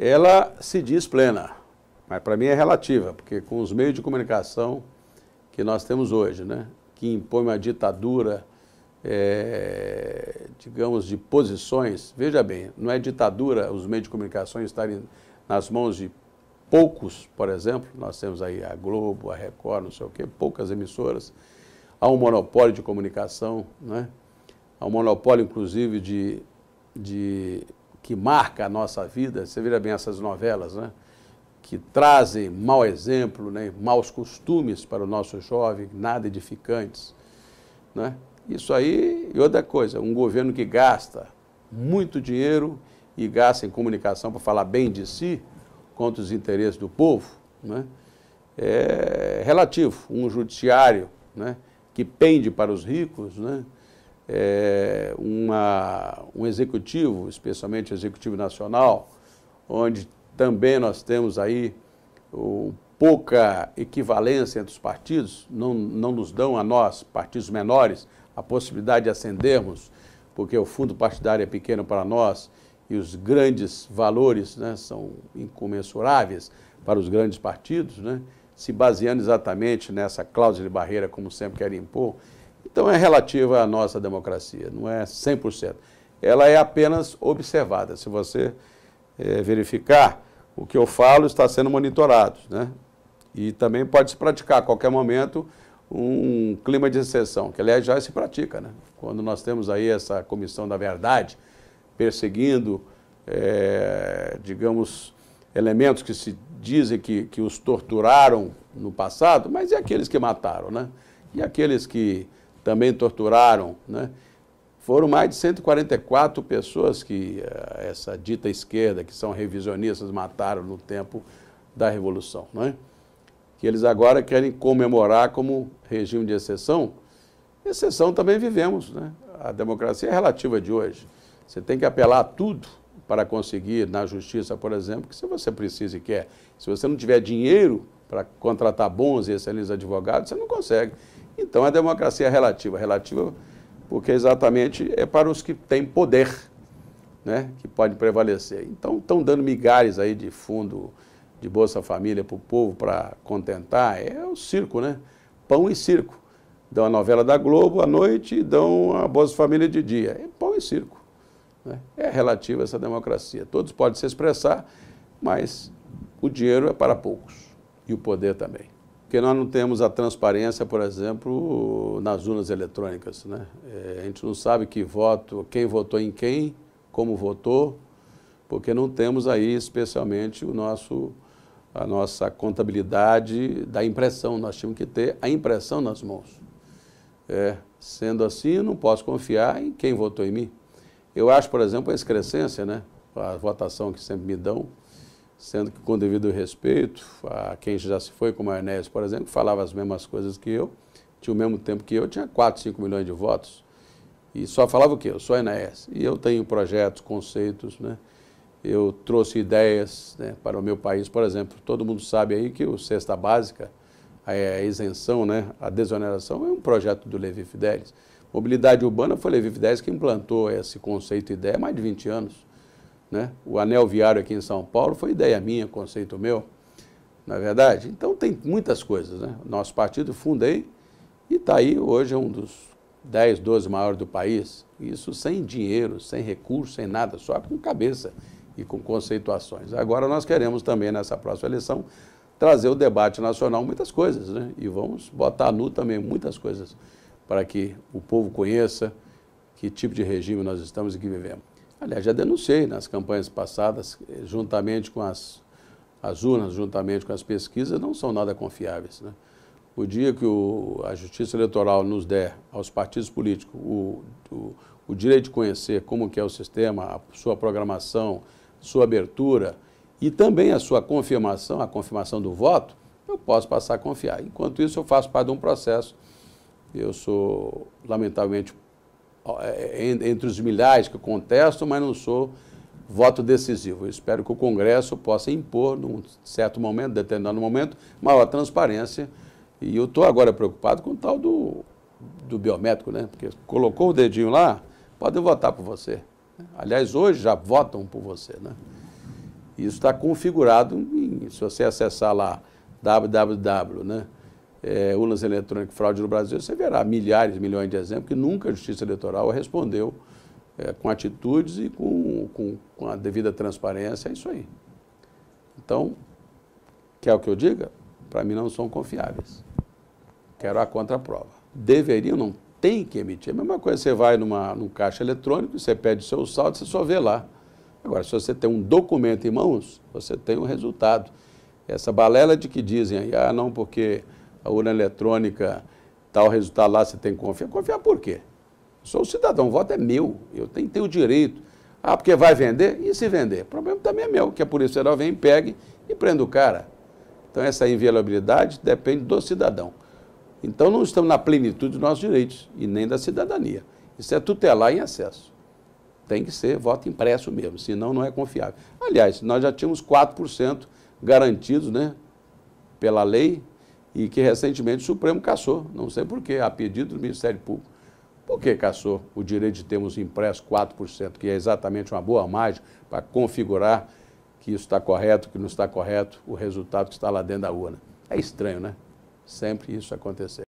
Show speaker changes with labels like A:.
A: ela se diz plena, mas para mim é relativa, porque com os meios de comunicação que nós temos hoje, né, que impõe uma ditadura, é, digamos, de posições, veja bem, não é ditadura os meios de comunicação estarem nas mãos de poucos, por exemplo, nós temos aí a Globo, a Record, não sei o quê, poucas emissoras, há um monopólio de comunicação, né? há um monopólio, inclusive, de, de que marca a nossa vida, você vira bem essas novelas, né? que trazem mau exemplo, né? maus costumes para o nosso jovem, nada edificantes. Né? Isso aí, e outra coisa, um governo que gasta muito dinheiro e gasta em comunicação para falar bem de si, contra os interesses do povo, né? é relativo. Um judiciário né? que pende para os ricos, né? é, uma, um executivo, especialmente o executivo nacional, onde também nós temos aí o, pouca equivalência entre os partidos, não, não nos dão a nós, partidos menores, a possibilidade de ascendermos, porque o fundo partidário é pequeno para nós e os grandes valores né, são incomensuráveis para os grandes partidos, né, se baseando exatamente nessa cláusula de barreira, como sempre querem impor, então é relativa à nossa democracia, não é 100%. Ela é apenas observada. Se você é, verificar, o que eu falo está sendo monitorado. Né? E também pode se praticar a qualquer momento um clima de exceção, que aliás já se pratica. Né? Quando nós temos aí essa comissão da verdade perseguindo, é, digamos, elementos que se dizem que, que os torturaram no passado, mas e aqueles que mataram, né? E aqueles que também torturaram. Né? Foram mais de 144 pessoas que eh, essa dita esquerda, que são revisionistas, mataram no tempo da Revolução. Né? Que eles agora querem comemorar como regime de exceção. Exceção também vivemos. Né? A democracia é relativa de hoje. Você tem que apelar a tudo para conseguir na justiça, por exemplo, que se você precisa e quer, se você não tiver dinheiro para contratar bons e excelentes advogados, você não consegue. Então a é democracia é relativa, relativa porque exatamente é para os que têm poder, né, que podem prevalecer. Então estão dando migalhas aí de fundo de Bolsa Família para o povo para contentar, é o circo, né? Pão e circo. Dão a novela da Globo à noite e dão a Bolsa Família de dia. É pão e circo. Né? É relativa essa democracia. Todos podem se expressar, mas o dinheiro é para poucos e o poder também porque nós não temos a transparência, por exemplo, nas urnas eletrônicas. Né? É, a gente não sabe que voto, quem votou em quem, como votou, porque não temos aí especialmente o nosso, a nossa contabilidade da impressão. Nós tínhamos que ter a impressão nas mãos. É, sendo assim, não posso confiar em quem votou em mim. Eu acho, por exemplo, a excrescência, né? a votação que sempre me dão, sendo que com devido respeito a quem já se foi, como a Enéas, por exemplo, falava as mesmas coisas que eu, tinha o mesmo tempo que eu, tinha 4, 5 milhões de votos, e só falava o quê? Eu sou a Enéas, e eu tenho projetos, conceitos, né? eu trouxe ideias né, para o meu país, por exemplo, todo mundo sabe aí que o Cesta Básica, a é, isenção, né, a desoneração, é um projeto do Levi Fidelis. Mobilidade urbana foi o Levi Fidelis que implantou esse conceito e ideia há mais de 20 anos. Né? O anel viário aqui em São Paulo foi ideia minha, conceito meu, na é verdade. Então tem muitas coisas. Né? Nosso partido fundei e está aí hoje é um dos 10, 12 maiores do país. Isso sem dinheiro, sem recurso, sem nada, só com cabeça e com conceituações. Agora nós queremos também, nessa próxima eleição, trazer o debate nacional muitas coisas, né? E vamos botar nu também muitas coisas para que o povo conheça que tipo de regime nós estamos e que vivemos. Aliás, já denunciei nas né, campanhas passadas, eh, juntamente com as, as urnas, juntamente com as pesquisas, não são nada confiáveis. Né? O dia que o, a Justiça Eleitoral nos der aos partidos políticos o, o, o direito de conhecer como que é o sistema, a sua programação, sua abertura e também a sua confirmação, a confirmação do voto, eu posso passar a confiar. Enquanto isso, eu faço parte de um processo. Eu sou, lamentavelmente, é, é, entre os milhares que contesto, mas não sou voto decisivo. Eu espero que o Congresso possa impor, num certo momento, determinado momento, maior transparência. E eu estou agora preocupado com o tal do, do biométrico, né? Porque colocou o dedinho lá, podem votar por você. Aliás, hoje já votam por você, né? Isso está configurado, em, se você acessar lá, www, né? é, urnas eletrônicas fraude no Brasil, você verá milhares, milhões de exemplos que nunca a Justiça Eleitoral respondeu é, com atitudes e com, com, com, a devida transparência, é isso aí. Então, quer o que eu diga? Para mim não são confiáveis. Quero a contraprova. Deveriam, não tem que emitir. É a mesma coisa, você vai numa, num caixa eletrônico, você pede o seu saldo, você só vê lá. Agora, se você tem um documento em mãos, você tem um resultado. Essa balela de que dizem aí, ah, não, porque a urna eletrônica, tal resultado lá, você tem que confiar. Confiar por quê? Sou cidadão, o voto é meu, eu tenho que ter o direito. Ah, porque vai vender? E se vender? O problema também é meu, que a Polícia Federal vem, pegue e prenda o cara. Então, essa inviolabilidade depende do cidadão. Então, não estamos na plenitude dos nossos direitos e nem da cidadania. Isso é tutelar em acesso. Tem que ser voto impresso mesmo, senão não é confiável. Aliás, nós já tínhamos 4% garantidos né, pela lei e que recentemente o Supremo cassou, não sei porquê, a pedido do Ministério Público. Por que cassou o direito de termos impresso 4%, que é exatamente uma boa margem para configurar que isso está correto, que não está correto, o resultado que está lá dentro da urna? É estranho, né? Sempre isso acontecer.